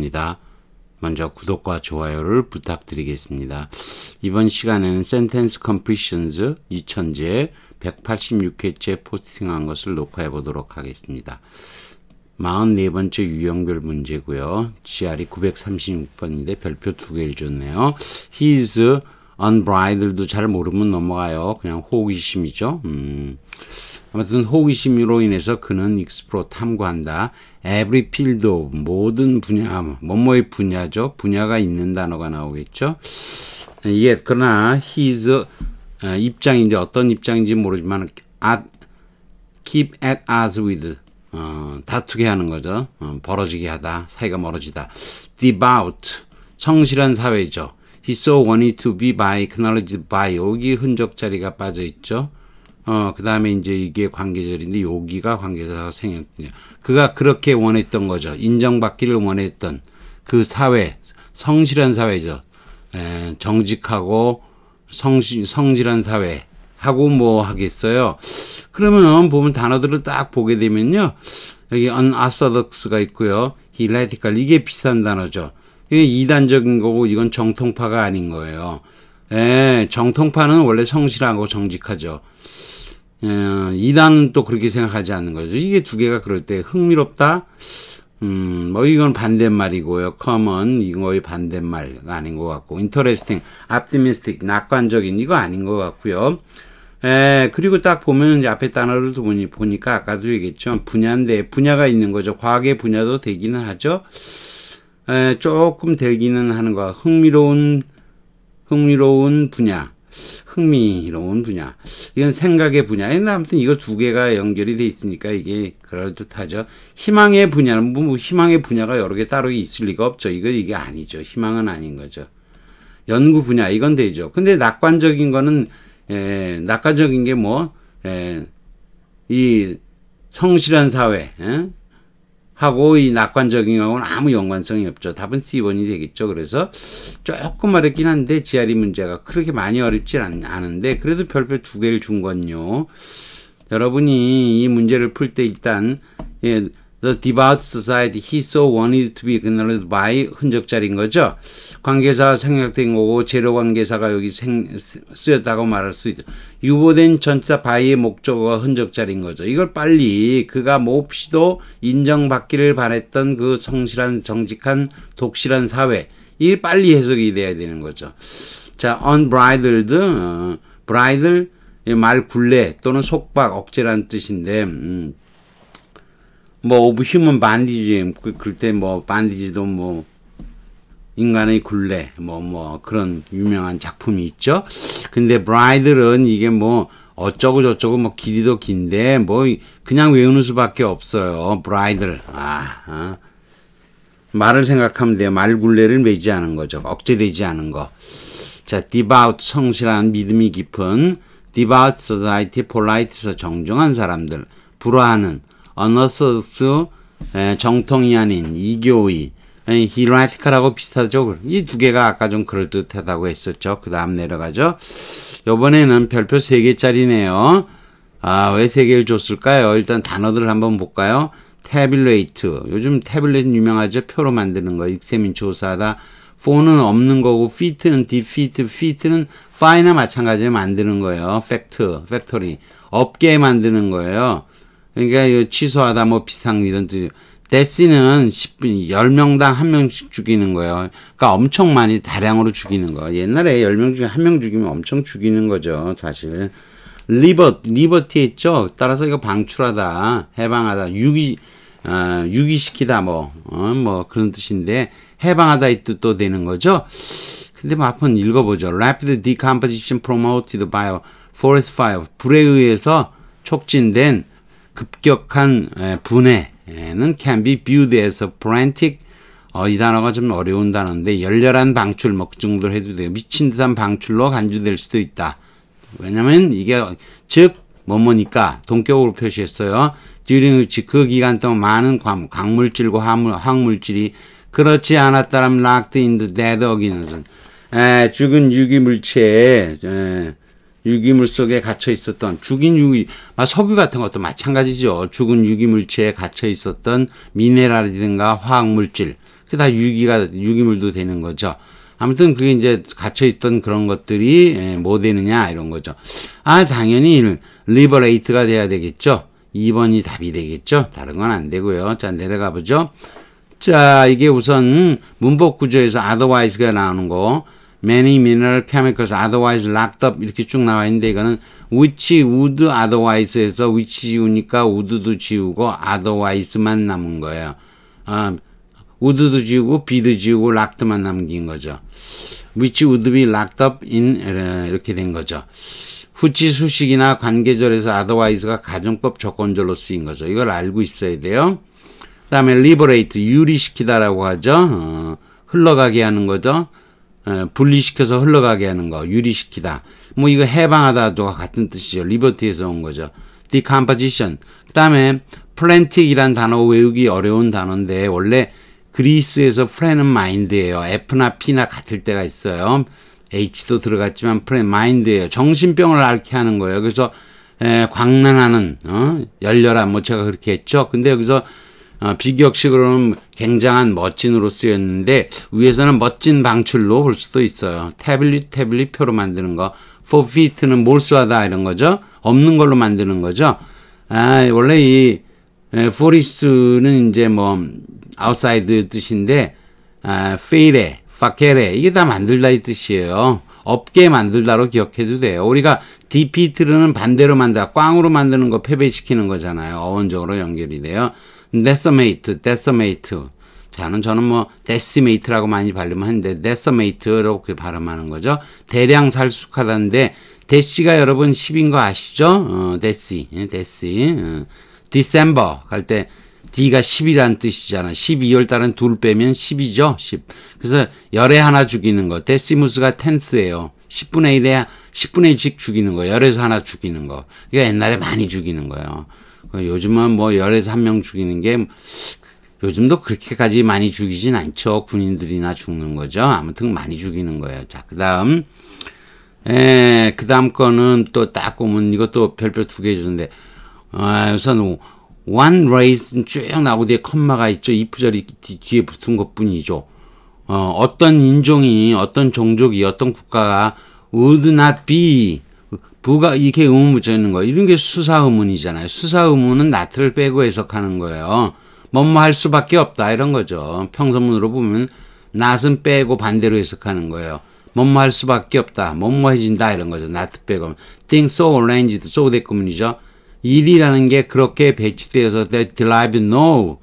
바랍니다. 먼저 구독과 좋아요를 부탁드리겠습니다. 이번 시간에는 Sentence Completions 2 0 0 186회째 포스팅한 것을 녹화해 보도록 하겠습니다. 44번째 유형별 문제고요. GR이 936번인데 별표 두 개를 줬네요. His unbridled도 잘 모르면 넘어가요. 그냥 호기심이죠. 음. 아무튼 호기심으로 인해서 그는 익스프로 탐구한다. every field of 모든 분야, 뭐뭐의 분야죠. 분야가 있는 단어가 나오겠죠. 이게 그러나 his 어, 입장인지 어떤 입장인지 모르지만 at, keep at odds with 어, 다투게 하는 거죠. 어, 벌어지게 하다, 사이가 멀어지다. devout, 성실한 사회죠. he so wanted to be by, acknowledged by, 여기 흔적 자리가 빠져 있죠. 어, 그 다음에 이제 이게 관계절인데 여기가 관계사 생겼군요. 그가 그렇게 원했던 거죠. 인정받기를 원했던 그 사회, 성실한 사회죠. 에, 예, 정직하고 성실, 성실한 사회. 하고 뭐 하겠어요? 그러면 보면 단어들을 딱 보게 되면요. 여기 u n o r t h o x 가 있고요. heretical 이게 비슷한 단어죠. 이게 이단적인 거고 이건 정통파가 아닌 거예요. 예, 정통파는 원래 성실하고 정직하죠. 예, 이단은 또 그렇게 생각하지 않는 거죠. 이게 두 개가 그럴 때 흥미롭다. 음, 뭐 이건 반대말이고요. common 이거의 반대말 아닌 것 같고 interesting, optimistic 낙관적인 이거 아닌 것 같고요. 에, 예, 그리고 딱 보면 이제 앞에 단어를 보니, 보니까 아까도 얘기했죠. 분야인데 분야가 있는 거죠. 과학의 분야도 되기는 하죠. 에, 예, 조금 되기는 하는 거. 흥미로운 흥미로운 분야. 흥미로운 분야. 이건 생각의 분야에 아무튼 이거 두 개가 연결이 돼 있으니까 이게 그럴듯하죠. 희망의 분야는 뭐, 뭐 희망의 분야가 여러 개 따로 있을 리가 없죠. 이거 이게 아니죠. 희망은 아닌 거죠. 연구 분야 이건 되죠. 근데 낙관적인 거는 에, 예, 낙관적인 게뭐이 예, 성실한 사회, 에? 예? 하고 이 낙관적인 경우는 아무 연관성이 없죠. 답은 C번이 되겠죠. 그래서 조금 어렵긴 한데 GRE 문제가 그렇게 많이 어렵진 않은데 그래도 별표 두 개를 준 건요. 여러분이 이 문제를 풀 때 일단 예, The Devout Society he so wanted to be acknowledged by 흔적자리인 거죠. 관계사 생략된 거고 재료 관계사가 여기 생, 쓰였다고 말할 수 있죠. 유보된 전치 바이의 목적어가 흔적자리인 거죠. 이걸 빨리 그가 몹시도 인정받기를 바랬던 그 성실한 정직한 독실한 사회 이 빨리 해석이 돼야 되는 거죠. 자, unbridled, 어, bridle 말 굴레 또는 속박 억제란 뜻인데. 음. 뭐 오브 휴먼 반디지 그, 그때 뭐 반디지도 뭐 인간의 굴레 뭐뭐 뭐 그런 유명한 작품이 있죠. 근데 브라이들은 이게 뭐 어쩌고 저쩌고 뭐 길이도 긴데 뭐 그냥 외우는 수밖에 없어요. 브라이들 아, 아. 말을 생각하면 돼요. 말 굴레를 매지 않은 거죠. 억제되지 않은 거. 자, 디바웃 성실한 믿음이 깊은 디바웃 소사이티 폴라이트에서 정정한 사람들 불화하는 언어소서스 정통이 아닌 이교의 히라티카라고 로 비슷하죠. 이 두 개가 아까 좀 그럴듯하다고 했었죠. 그 다음 내려가죠. 요번에는 별표 3개짜리네요. 아, 왜 3개를 줬을까요? 일단 단어들 을 한번 볼까요? 태블레이트. 요즘 태블릿 은 유명하죠? 표로 만드는 거. 익세민 조사하다. 4는 없는 거고, 피트는 디피트, 피트는 파이나 마찬가지로 만드는 거예요. 팩트, 팩토리. 업계에 만드는 거예요. 그러니까 이 취소하다 뭐 비상 이런 뜻. 데스는 10분 10명당 한 명씩 죽이는 거예요. 그러니까 엄청 많이 다량으로 죽이는 거. 옛날에 10명 중에 한 명 죽이면 엄청 죽이는 거죠, 사실. 리버 리버티 있죠. 따라서 이거 방출하다, 해방하다, 유기 어, 유기시키다 뭐뭐 어, 뭐 그런 뜻인데 해방하다 이 뜻도 되는 거죠. 근데 뭐 한번 읽어보죠. Rapid decomposition promoted by forest fire 불에 의해서 촉진된 급격한 분해는 can be viewed as a frantic 어, 이 단어가 좀 어려운 다는데 열렬한 방출 뭐그 정도 해도 돼요. 미친 듯한 방출로 간주될 수도 있다. 왜냐면 이게 즉 뭐뭐니까 동격으로 표시했어요. during 그 기간 동안 많은 광, 물질과 화물, 항물질이 그렇지 않았다면 locked in the dead organism. 에, 죽은 유기물체에 에, 유기물 속에 갇혀 있었던 죽인 유기, 아, 석유 같은 것도 마찬가지죠. 죽은 유기물체에 갇혀 있었던 미네랄이든가 화학물질, 그게 다 유기가, 유기물도 되는 거죠. 아무튼 그게 이제 갇혀있던 그런 것들이 예, 뭐 되느냐, 이런 거죠. 아, 당연히 리버레이트가 돼야 되겠죠. 2번이 답이 되겠죠. 다른 건 안 되고요. 자, 내려가 보죠. 자, 이게 우선 문법 구조에서 otherwise가 나오는 거. many mineral chemicals otherwise locked up 이렇게 쭉 나와 있는데 이거는 which would otherwise에서 which 지우니까 would도 지우고 otherwise만 남은 거예요. 아, would도 지우고 be도 지우고 locked만 남긴 거죠. which would be locked up in 이렇게 된 거죠. 후치 수식이나 관계절에서 otherwise가 가정법 조건절로 쓰인 거죠. 이걸 알고 있어야 돼요. 그 다음에 liberate, 유리시키다라고 하죠. 어, 흘러가게 하는 거죠. 분리시켜서 흘러가게 하는 거, 유리시키다. 뭐 이거 해방하다도 같은 뜻이죠. 리버티에서 온 거죠. decomposition. 그 다음에 플랜틱이란 단어 외우기 어려운 단어인데 원래 그리스에서 프레는 마인드예요. F나 P나 같을 때가 있어요. H도 들어갔지만 프레 마인드예요. 정신병을 앓게 하는 거예요. 그래서 에, 광란하는 어? 열렬한 뭐 제가 그렇게 했죠. 근데 여기서 어, 비격식으로는 굉장한 멋진으로 쓰였는데 위에서는 멋진 방출로 볼 수도 있어요. 태블릿 태블릿 표로 만드는 거. f 피트는 몰수하다 이런 거죠. 없는 걸로 만드는 거죠. 아, 원래 이 f 리스는 이제 뭐 o u t s i 뜻인데 아, fail, f a 이게 다 만들다 이 뜻이에요. 업계 만들다로 기억해도 돼요. 우리가 디피트르는 반대로 만다, 꽝으로 만드는 거 패배시키는 거잖아요. 어원적으로 연결이 돼요. decimate, decimate. 자는 저는 뭐 decimate라고 많이 발음하는데 decimate라고 그렇게 발음하는 거죠. 대량 살숙하다는데 대시가 여러분 10인 거 아시죠? 어, 데시데시 예, 어. d e c e 갈때 D가 10이란 뜻이잖아. 12월 달은 둘 빼면 10이죠. 10. 그래서 열에 하나 죽이는 거. 데시무스가 텐스예요. 10분의 1에 10분의 1씩 죽이는 거. 열에서 하나 죽이는 거. 그러 그러니까 옛날에 많이 죽이는 거예요. 어, 요즘은 뭐 열에서 한 명 죽이는 게 뭐, 요즘도 그렇게까지 많이 죽이진 않죠. 군인들이나 죽는 거죠. 아무튼 많이 죽이는 거예요. 자, 그 다음. 에, 그 다음 거는 또 딱 보면 이것도 별표 두개 주는데, 아, 어, 우선, one race 쭉 나오고 뒤에 컴마가 있죠. 이프절이 뒤에 붙은 것 뿐이죠. 어, 어떤 인종이, 어떤 종족이, 어떤 국가가 would not be 부가 이게 렇의문 붙여 있는 거예 이런 게 수사 의문이잖아요. 수사 의문은 나트를 빼고 해석하는 거예요. 뭐뭐 할 수밖에 없다 이런 거죠. 평소문으로 보면 낫은 빼고 반대로 해석하는 거예요. 뭐뭐 할 수밖에 없다. 뭐뭐 해진다 이런 거죠. 나트 빼고 think so arranged so 대꾸문이죠. 일이라는 게 그렇게 배치되어서 that drive no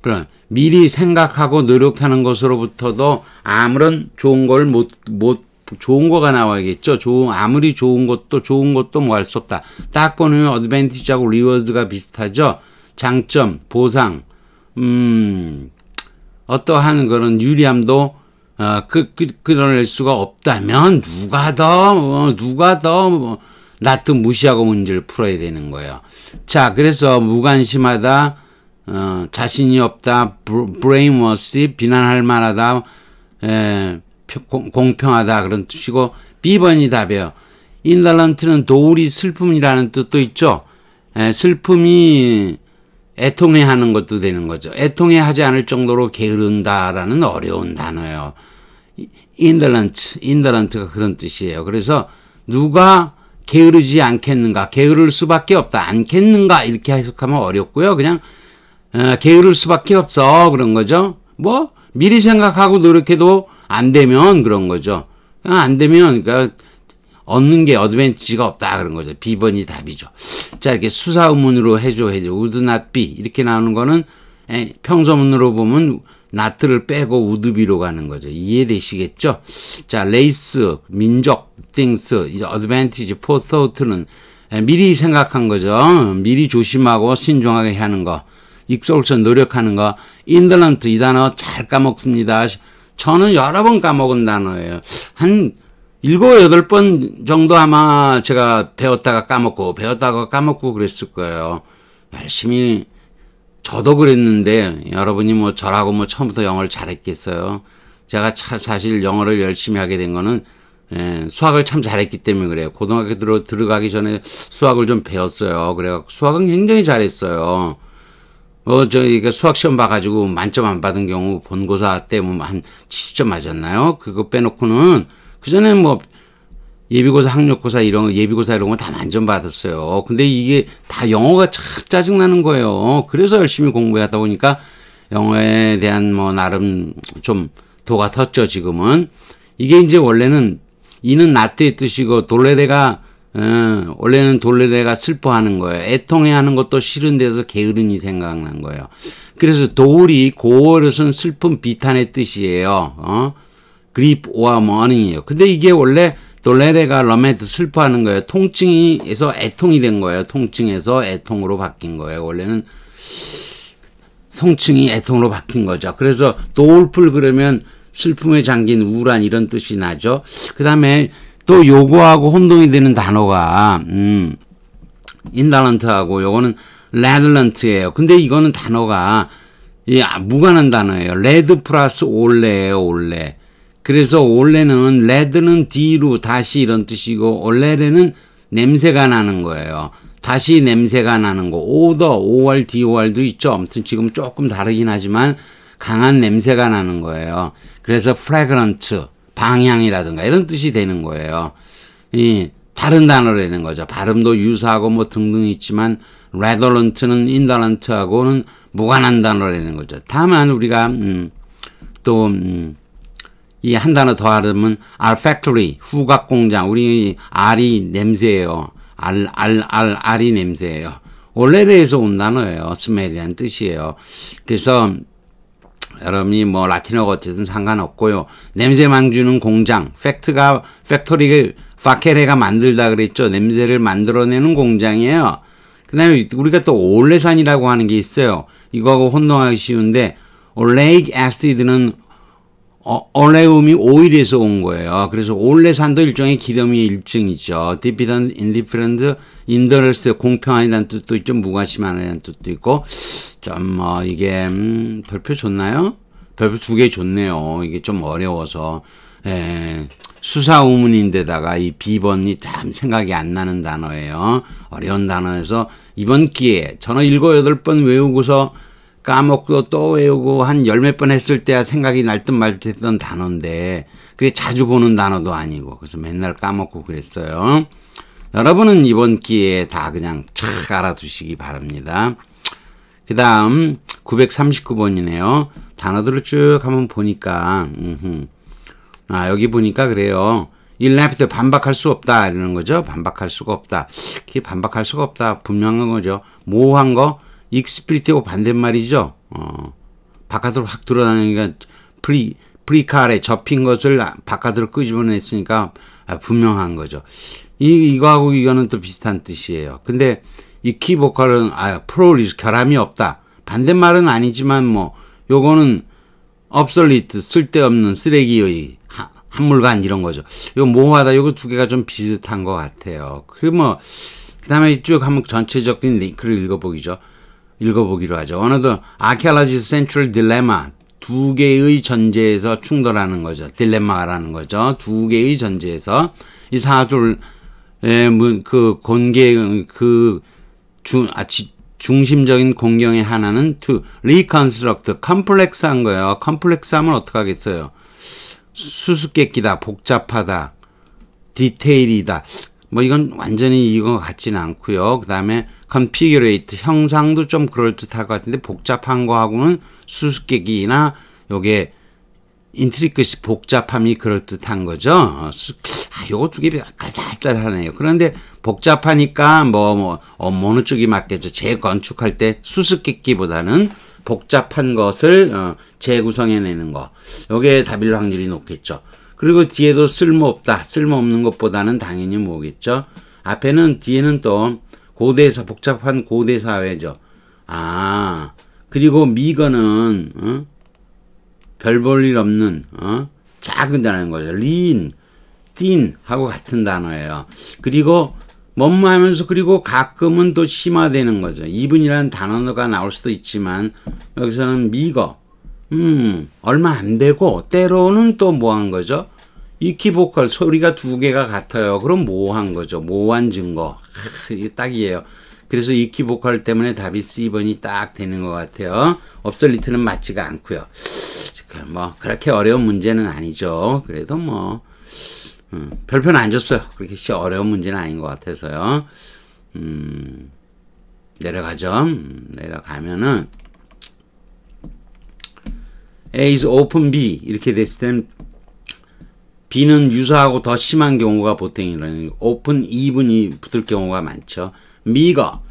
그럼 미리 생각하고 노력하는 것으로부터도 아무런 좋은 걸못못 좋은 거가 나와야겠죠. 좋은 아무리 좋은 것도 좋은 것도 뭐 할 수 없다. 딱 보면 어드밴티지하고 리워드가 비슷하죠. 장점, 보상, 음, 어떠한 그런 유리함도 어, 그, 그, 그럴 수가 없다면 누가 더 어, 누가 더 뭐, 나트 무시하고 문제를 풀어야 되는 거예요. 자, 그래서 무관심하다, 어, 자신이 없다, 브레인워시, 비난할 만하다, 에, 공평하다 그런 뜻이고 B번이 답이에요. 인달런트는 도울이 슬픔이라는 뜻도 있죠. 에, 예, 슬픔이 애통해하는 것도 되는 거죠. 애통해하지 않을 정도로 게으른다라는 어려운 단어예요. 인달런트, 인달런트가 그런 뜻이에요. 그래서 누가 게으르지 않겠는가, 게으를 수밖에 없다, 않겠는가 이렇게 해석하면 어렵고요. 그냥 어, 게으를 수밖에 없어 그런 거죠. 뭐 미리 생각하고 노력해도 안 되면 그런 거죠. 아, 안 되면 그러니까 얻는 게 어드밴티지가 없다 그런 거죠. 비번이 답이죠. 자 이렇게 수사 의문으로 해줘 해줘 would not be 이렇게 나오는 거는 에, 예, 평소문으로 보면 나트를 빼고 우드비로 가는 거죠. 이해되시겠죠? 자, 레이스, 민족, things, 이제 advantage, for thought는 예, 미리 생각한 거죠. 미리 조심하고 신중하게 하는 거. 익솔션 노력하는 거. 인 n d 트이 단어 잘 까먹습니다. 저는 여러 번 까먹은 단어예요. 한 일곱 여덟 번 정도 아마 제가 배웠다가 까먹고 배웠다가 까먹고 그랬을 거예요. 열심히 저도 그랬는데 여러분이 뭐 저라고 뭐 처음부터 영어를 잘했겠어요. 제가 차, 사실 영어를 열심히 하게 된 거는 예, 수학을 참 잘했기 때문에 그래요. 고등학교 들어 들어가기 전에 수학을 좀 배웠어요. 그래갖 수학은 굉장히 잘했어요. 어, 저희 수학시험 봐가지고 만점 안 받은 경우 본고사 때 뭐 한 70점 맞았나요? 그거 빼놓고는 그전에 뭐 예비고사, 학력고사 이런 거, 예비고사 이런 거 다 만점 받았어요. 근데 이게 다 영어가 참 짜증나는 거예요. 그래서 열심히 공부하다 보니까 영어에 대한 뭐 나름 좀 도가 섰죠 지금은. 이게 이제 원래는 이는 나트의 뜻이고 돌레레가 예, 원래는 돌레대가 슬퍼하는 거예요. 애통해하는 것도 싫은 데서 게으른이 생각난 거예요. 그래서 도울이 고월은 슬픈 비탄의 뜻이에요. 어? grief or mourning이에요. 근데 이게 원래 돌레레가 러메트 슬퍼하는 거예요. 통증이에서 애통이 된 거예요. 통증에서 애통으로 바뀐 거예요. 원래는 성층이 애통으로 바뀐 거죠. 그래서 도울풀 그러면 슬픔에 잠긴 우울한 이런 뜻이 나죠. 그 다음에 또 요거하고 혼동이 되는 단어가 음, 인달런트하고 요거는 레들런트예요. 근데 이거는 단어가 예, 무관한 단어예요. 레드 플러스 올레예요. 올레. 그래서 올레는 레드는 뒤로 다시 이런 뜻이고 올레는 냄새가 나는 거예요. 다시 냄새가 나는 거. 오더, 오월, 디월도 오 있죠. 아무튼 지금 조금 다르긴 하지만 강한 냄새가 나는 거예요. 그래서 프 r a g r a 방향이라든가 이런 뜻이 되는 거예요. 이 다른 단어로 되는 거죠. 발음도 유사하고 뭐 등등 있지만 레더런트는 인더런트하고는 무관한 단어로 되는 거죠. 다만 우리가 음, 또 음, 이 한 단어 더 하려면 알 팩토리 후각 공장 우리 알이 냄새예요. 알 알 알 알이 냄새예요. 원래에서 온 단어예요. 스멜이란 뜻이에요. 그래서 여러분이 뭐 라틴어가 어쨌든 상관없고요. 냄새망 주는 공장, 팩트가, 팩토리가, 파케레가 만들다 그랬죠. 냄새를 만들어내는 공장이에요. 그 다음에 우리가 또 올레산이라고 하는 게 있어요. 이거하고 혼동하기 쉬운데, 올레익 애시드는 어, 올레움이 오일에서 온 거예요. 그래서 올레산도 일종의 기름이일증이죠 디피던, 인디프렌드, 인더러스, 공평한이라는 뜻도 있죠. 무관심한이라는 뜻도 있고. 잠뭐 이게 음, 별표 줬나요? 별표 두개 줬네요. 이게 좀 어려워서 에, 예. 수사 우문인데다가 이비번이참 생각이 안 나는 단어예요. 어려운 단어에서 이번 기회에 전어 일곱 여덟 번 외우고서 까먹고 또 외우고 한 열 몇 번 했을 때야 생각이 날듯 말듯 했던 단어인데 그게 자주 보는 단어도 아니고 그래서 맨날 까먹고 그랬어요. 여러분은 이번 기회에 다 그냥 착 알아두시기 바랍니다. 그 다음 939번이네요. 단어들을 쭉 한번 보니까 음흠. 아 여기 보니까 그래요. 일라피트 반박할 수 없다 이러는 거죠. 반박할 수가 없다. 이게 반박할 수가 없다. 분명한 거죠. 모호한 거 익스피리티고 반대말이죠. 어, 바깥으로 확 드러나니까 프리 프리칼에 접힌 것을 바깥으로 끄집어냈으니까 아, 분명한 거죠. 이 이거하고 이거는 또 비슷한 뜻이에요. 근데 이 키보컬은 아프로리스 결함이 없다. 반대말은 아니지만 뭐 요거는 업솔리트 쓸데없는 쓰레기의 한물간 이런 거죠. 이거 모호하다. 이거두 개가 좀 비슷한 것 같아요. 그뭐 그다음에 쭉 한번 전체적인 링크를 읽어보기죠. 읽어보기로 하죠. 어느덧 아케알라지 센트럴 딜레마 두 개의 전제에서 충돌하는 거죠. 딜레마라는 거죠. 두 개의 전제에서 이 사둘 에그 예, 공개 그 주, 아, 지, 중심적인 공경의 하나는 to reconstruct 컴플렉스한 거예요. 컴플렉스하면 어떡 하겠어요? 수수께끼다, 복잡하다, 디테일이다. 뭐 이건 완전히 이거 같지는 않고요. 그다음에 configurate 형상도 좀 그럴 듯할 것 같은데 복잡한 거하고는 수수께끼나 요게 인트리끝이 복잡함이 그럴듯한 거죠. 어, 아, 요거 두개 갈짤짤하네요. 그런데 복잡하니까 뭐, 뭐, 어, 느 쪽이 맞겠죠. 재건축할 때 수수께끼보다는 복잡한 것을 어, 재구성해내는 거. 요게 답일 확률이 높겠죠. 그리고 뒤에도 쓸모없다. 쓸모없는 것보다는 당연히 뭐겠죠. 앞에는 뒤에는 또 고대사 복잡한 고대사회죠. 아 그리고 미거는 어? 별볼일 없는 어? 작은다는 거죠. 린, e 하고 같은 단어예요. 그리고 뭐뭐 하면서 그리고 가끔은 또 심화되는 거죠. 이분이라는 단어가 나올 수도 있지만 여기서는 미거, 음 얼마 안 되고 때로는 또 뭐 한 거죠. 이키보컬 소리가 두 개가 같아요. 그럼 뭐 한 거죠. 뭐 한 증거. 이게 딱이에요. 그래서 이키보컬 때문에 답이 C번이 딱 되는 것 같아요. 업설리트는 맞지가 않고요. 뭐 그렇게 어려운 문제는 아니죠. 그래도 뭐 음, 별표는 안 줬어요. 그렇게 어려운 문제는 아닌 것 같아서요. 음, 내려가죠. 음, 내려가면은 A is open B 이렇게 됐을 땐 B는 유사하고 더 심한 경우가 보통 이런 open even이 붙을 경우가 많죠. 미거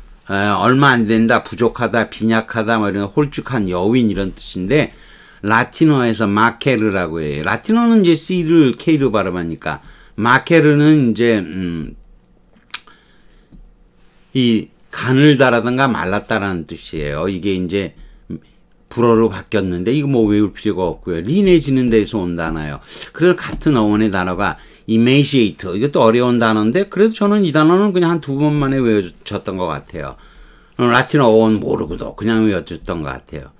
얼마 안 된다, 부족하다, 빈약하다, 뭐 이런 홀쭉한 여윈 이런 뜻인데 라틴어에서 마케르라고 해요. 라틴어는 이제 C를 K로 발음하니까 마케르는 이제 음, 이 가늘다라든가 말랐다라는 뜻이에요. 이게 이제 불어로 바뀌었는데 이거 뭐 외울 필요가 없고요. 리네지는 데서 온 단어예요. 그래서 같은 어원의 단어가 이메이시에이터 이것도 어려운 단어인데 그래도 저는 이 단어는 그냥 한 두 번만에 외워졌던 것 같아요. 어, 라틴어 어원 모르고도 그냥 외워졌던것 같아요.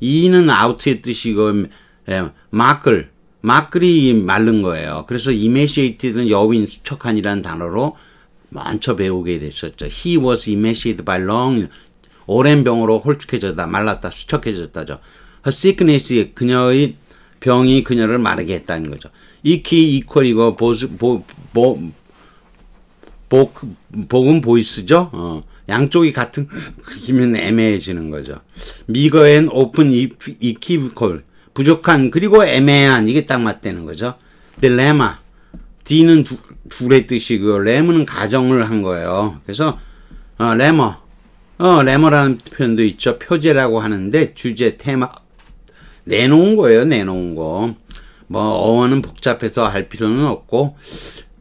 이는 아웃의 뜻이고 그, 예, 마클 마클이 말른 거예요. 그래서 이메시에이트는 여윈 수척한이라는 단어로 먼저 배우게 됐었죠. He was emaciated by long 오랜 병으로 홀쭉해졌다 말랐다 수척해졌다죠. Her sickness 그녀의 병이 그녀를 마르게 했다는 거죠. 이키 이퀄이고 보스 보보 복 복은 보이스죠. 어. 양쪽이 같은 그러면 애매해지는 거죠. 미거엔 오픈 이키브콜 부족한 그리고 애매한 이게 딱 맞대는 거죠. 딜레마 D는 두, 둘의 뜻이고요. 레머는 그 가정을 한 거예요. 그래서 어, 레머 어, 레머라는 표현도 있죠. 표제라고 하는데 주제, 테마 내놓은 거예요. 내놓은 거. 뭐 어원은 복잡해서 할 필요는 없고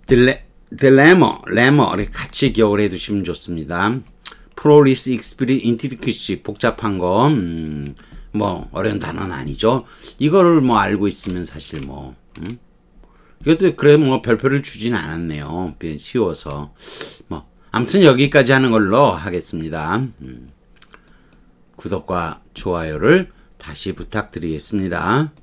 딜레 딜레머 레머 같이 기억을 해두시면 좋습니다. 프로리스 익스피리 인티피큐시 복잡한 거, 음, 뭐, 어려운 단어는 아니죠. 이거를 뭐 알고 있으면 사실 뭐, 음? 이것도 그래 뭐 별표를 주진 않았네요. 쉬워서. 뭐, 아무튼 여기까지 하는 걸로 하겠습니다. 음. 구독과 좋아요를 다시 부탁드리겠습니다.